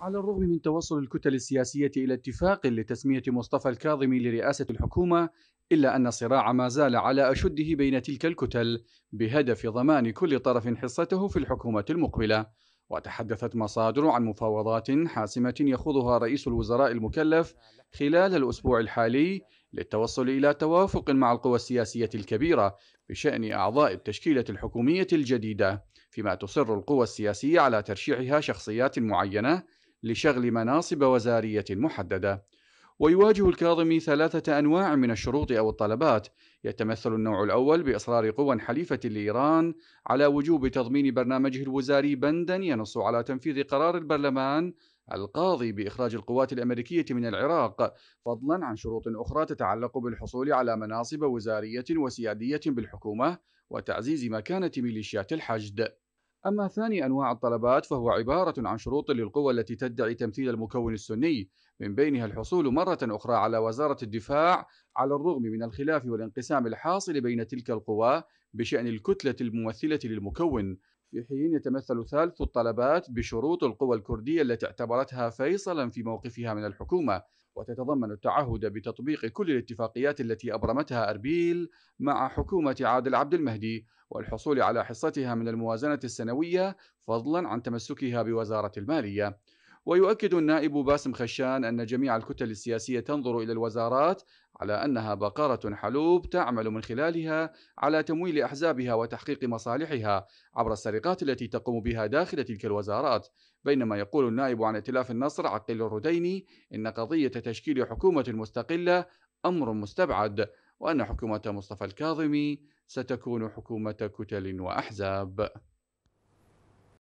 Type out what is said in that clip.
على الرغم من توصل الكتل السياسية إلى اتفاق لتسمية مصطفى الكاظمي لرئاسة الحكومة إلا أن الصراع ما زال على أشده بين تلك الكتل بهدف ضمان كل طرف حصته في الحكومة المقبلة وتحدثت مصادر عن مفاوضات حاسمة يخوضها رئيس الوزراء المكلف خلال الأسبوع الحالي للتوصل إلى توافق مع القوى السياسية الكبيرة بشأن أعضاء التشكيلة الحكومية الجديدة فيما تصر القوى السياسية على ترشيحها شخصيات معينة لشغل مناصب وزارية محددة ويواجه الكاظمي ثلاثة أنواع من الشروط أو الطلبات يتمثل النوع الأول بإصرار قوى حليفة لإيران على وجوب تضمين برنامجه الوزاري بندا ينص على تنفيذ قرار البرلمان القاضي بإخراج القوات الأمريكية من العراق فضلا عن شروط أخرى تتعلق بالحصول على مناصب وزارية وسيادية بالحكومة وتعزيز مكانة ميليشيات الحشد أما ثاني أنواع الطلبات فهو عبارة عن شروط للقوى التي تدعي تمثيل المكون السني من بينها الحصول مرة أخرى على وزارة الدفاع على الرغم من الخلاف والانقسام الحاصل بين تلك القوى بشأن الكتلة الممثلة للمكون في حين يتمثل ثالث الطلبات بشروط القوى الكردية التي اعتبرتها فيصلا في موقفها من الحكومة وتتضمن التعهد بتطبيق كل الاتفاقيات التي أبرمتها أربيل مع حكومة عادل عبد المهدي والحصول على حصتها من الموازنة السنوية فضلا عن تمسكها بوزارة المالية ويؤكد النائب باسم خشان أن جميع الكتل السياسية تنظر إلى الوزارات على أنها بقرة حلوب تعمل من خلالها على تمويل أحزابها وتحقيق مصالحها عبر السرقات التي تقوم بها داخل تلك الوزارات بينما يقول النائب عن ائتلاف النصر عقيل الرديني إن قضية تشكيل حكومة مستقلة أمر مستبعد وأن حكومة مصطفى الكاظمي ستكون حكومة كتل وأحزاب